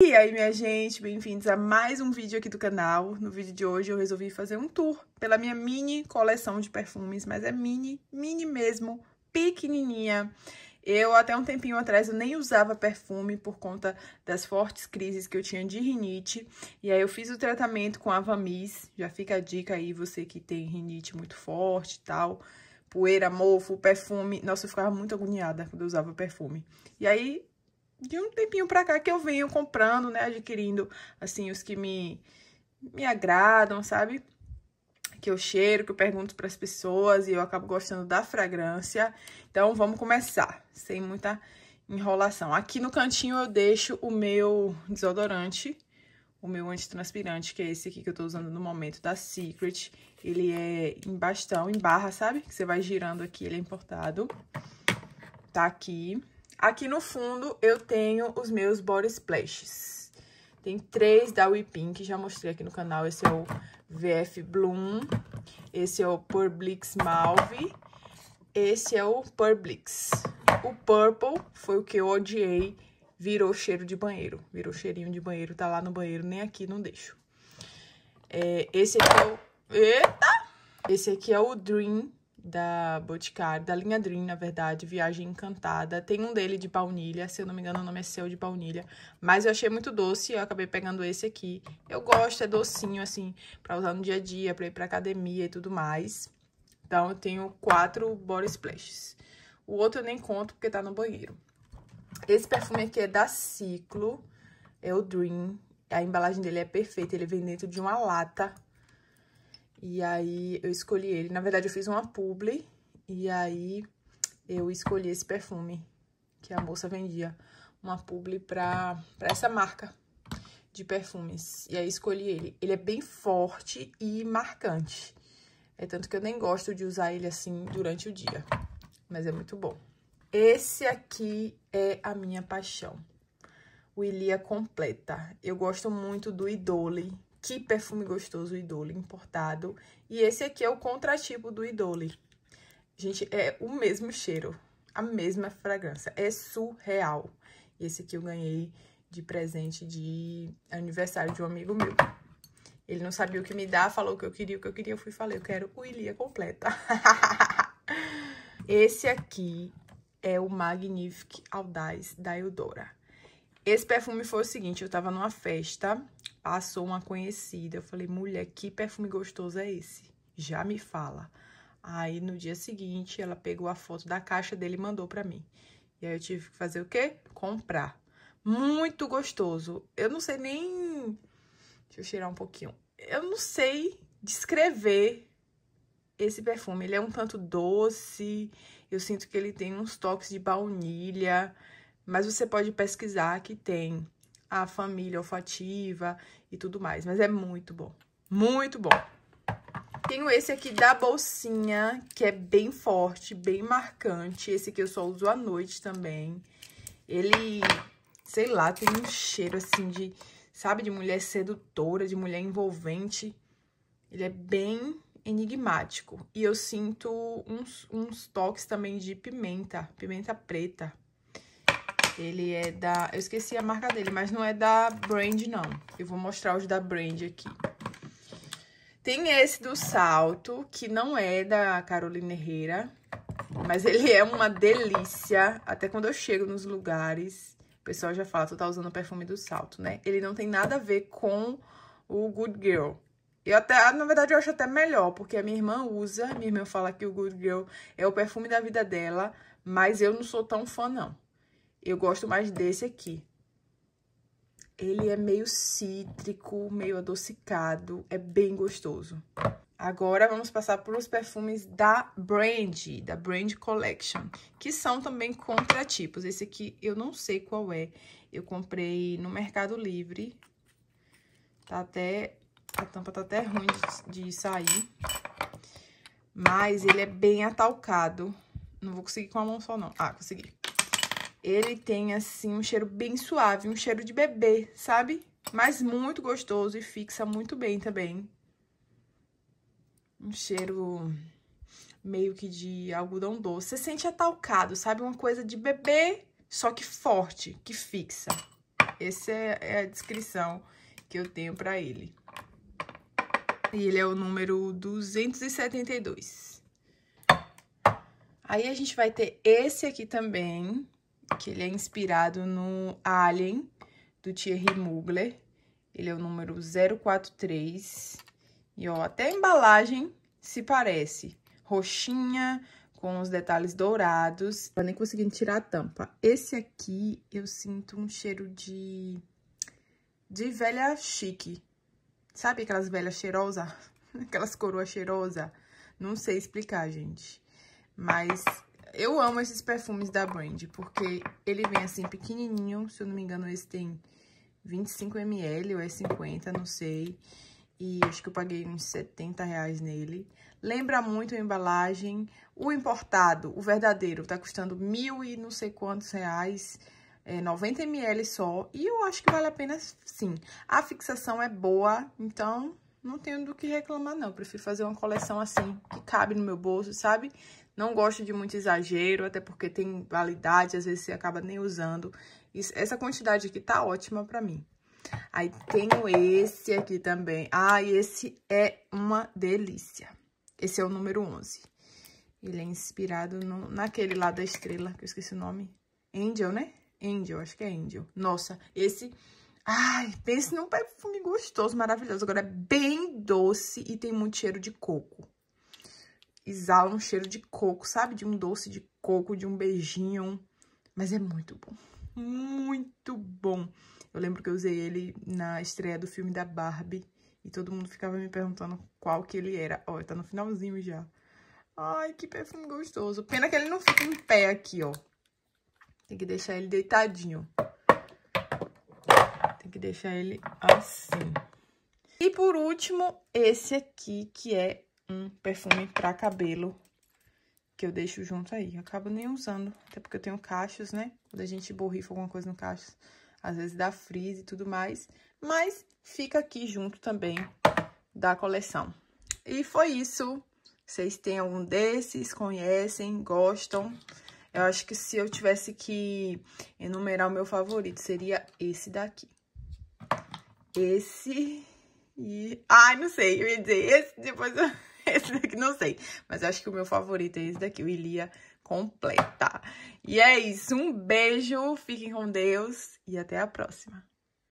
E aí, minha gente, bem-vindos a mais um vídeo aqui do canal. No vídeo de hoje eu resolvi fazer um tour pela minha mini coleção de perfumes, mas é mini, mini mesmo, pequenininha. Eu, até um tempinho atrás, eu nem usava perfume por conta das fortes crises que eu tinha de rinite. E aí eu fiz o tratamento com a Avamis, já fica a dica aí, você que tem rinite muito forte e tal poeira, mofo, perfume. Nossa, eu ficava muito agoniada quando eu usava perfume. E aí, de um tempinho para cá que eu venho comprando, né, adquirindo assim os que me me agradam, sabe? Que eu cheiro, que eu pergunto para as pessoas e eu acabo gostando da fragrância. Então vamos começar, sem muita enrolação. Aqui no cantinho eu deixo o meu desodorante, o meu antitranspirante, que é esse aqui que eu tô usando no momento da Secret. Ele é em bastão, em barra, sabe? Que você vai girando aqui, ele é importado. Tá aqui. Aqui no fundo eu tenho os meus body splashes. Tem três da We Pink, já mostrei aqui no canal. Esse é o VF Bloom, esse é o Purblix Malve, esse é o Purblix. O Purple foi o que eu odiei, virou cheiro de banheiro. Virou cheirinho de banheiro, tá lá no banheiro, nem aqui não deixo. É, esse aqui é o... Eita! Esse aqui é o Dream, da Boticário, da linha Dream, na verdade, Viagem Encantada. Tem um dele de baunilha, se eu não me engano o nome é seu de baunilha, mas eu achei muito doce e eu acabei pegando esse aqui. Eu gosto, é docinho, assim, pra usar no dia a dia, pra ir pra academia e tudo mais. Então, eu tenho quatro body splashes. O outro eu nem conto porque tá no banheiro. Esse perfume aqui é da Ciclo, é o Dream. A embalagem dele é perfeita, ele vem dentro de uma lata e aí eu escolhi ele. Na verdade, eu fiz uma publi e aí eu escolhi esse perfume que a moça vendia. Uma publi pra, pra essa marca de perfumes. E aí escolhi ele. Ele é bem forte e marcante. É tanto que eu nem gosto de usar ele assim durante o dia. Mas é muito bom. Esse aqui é a minha paixão. O Ilia Completa. Eu gosto muito do Idole, que perfume gostoso, o Idole, importado. E esse aqui é o contratipo do Idole. Gente, é o mesmo cheiro, a mesma fragrância. É surreal. E esse aqui eu ganhei de presente de aniversário de um amigo meu. Ele não sabia o que me dar, falou o que eu queria, o que eu queria. Eu fui e falei, eu quero o Ilia completa. esse aqui é o Magnifique Audaz da Eudora. Esse perfume foi o seguinte, eu tava numa festa passou ah, uma conhecida. Eu falei, mulher, que perfume gostoso é esse? Já me fala. Aí no dia seguinte ela pegou a foto da caixa dele e mandou para mim. E aí eu tive que fazer o quê? Comprar. Muito gostoso. Eu não sei nem. Deixa eu cheirar um pouquinho. Eu não sei descrever esse perfume. Ele é um tanto doce. Eu sinto que ele tem uns toques de baunilha. Mas você pode pesquisar que tem a família olfativa e tudo mais. Mas é muito bom. Muito bom. Tenho esse aqui da bolsinha, que é bem forte, bem marcante. Esse aqui eu só uso à noite também. Ele, sei lá, tem um cheiro assim de, sabe, de mulher sedutora, de mulher envolvente. Ele é bem enigmático. E eu sinto uns, uns toques também de pimenta, pimenta preta. Ele é da... Eu esqueci a marca dele, mas não é da Brand, não. Eu vou mostrar os da Brand aqui. Tem esse do salto, que não é da Carolina Herrera, mas ele é uma delícia. Até quando eu chego nos lugares, o pessoal já fala, tu tá usando o perfume do salto, né? Ele não tem nada a ver com o Good Girl. Eu até, ah, na verdade, eu acho até melhor, porque a minha irmã usa, minha irmã fala que o Good Girl é o perfume da vida dela, mas eu não sou tão fã, não. Eu gosto mais desse aqui. Ele é meio cítrico, meio adocicado, é bem gostoso. Agora vamos passar para os perfumes da Brand, da Brand Collection, que são também contratipos. Esse aqui eu não sei qual é, eu comprei no Mercado Livre, tá até, a tampa tá até ruim de, de sair, mas ele é bem atalcado, não vou conseguir com a mão só não, ah, consegui. Ele tem, assim, um cheiro bem suave, um cheiro de bebê, sabe? Mas muito gostoso e fixa muito bem também. Um cheiro meio que de algodão doce. Você sente atalcado, sabe? Uma coisa de bebê, só que forte, que fixa. Essa é, é a descrição que eu tenho pra ele. E ele é o número 272. Aí a gente vai ter esse aqui também, que ele é inspirado no Alien, do Thierry Mugler. Ele é o número 043. E, ó, até a embalagem se parece. Roxinha, com os detalhes dourados. Tá nem conseguindo tirar a tampa. Esse aqui, eu sinto um cheiro de... De velha chique. Sabe aquelas velhas cheirosas? Aquelas coroas cheirosas? Não sei explicar, gente. Mas eu amo esses perfumes da Brand, porque ele vem assim pequenininho, se eu não me engano esse tem 25ml ou é 50, não sei. E acho que eu paguei uns 70 reais nele. Lembra muito a embalagem. O importado, o verdadeiro, tá custando mil e não sei quantos reais. É 90ml só. E eu acho que vale a pena sim. A fixação é boa, então não tenho do que reclamar, não. Prefiro fazer uma coleção assim, que cabe no meu bolso, sabe? Não gosto de muito exagero, até porque tem validade, às vezes você acaba nem usando. essa quantidade aqui tá ótima pra mim. Aí tenho esse aqui também. Ah, esse é uma delícia. Esse é o número 11. Ele é inspirado no, naquele lá da estrela, que eu esqueci o nome. Angel, né? Angel, acho que é Angel. Nossa, esse... Ai, pense num perfume gostoso, maravilhoso. Agora, é bem doce e tem muito cheiro de coco exala um cheiro de coco, sabe? De um doce de coco, de um beijinho. Mas é muito bom. Muito bom. Eu lembro que eu usei ele na estreia do filme da Barbie. E todo mundo ficava me perguntando qual que ele era. Ó, tá no finalzinho já. Ai, que perfume gostoso. Pena que ele não fica em pé aqui, ó. Tem que deixar ele deitadinho. Tem que deixar ele assim. E por último, esse aqui, que é um perfume pra cabelo que eu deixo junto aí. Eu acabo nem usando, até porque eu tenho cachos, né? Quando a gente borrifa alguma coisa no cacho, às vezes dá frizz e tudo mais. Mas fica aqui junto também da coleção. E foi isso. Vocês têm algum desses, conhecem, gostam? Eu acho que se eu tivesse que enumerar o meu favorito, seria esse daqui. Esse e... Ai, não sei, eu ia dizer esse, depois eu... esse daqui não sei. Mas acho que o meu favorito é esse daqui, o Ilia completa. E é isso, um beijo, fiquem com Deus e até a próxima.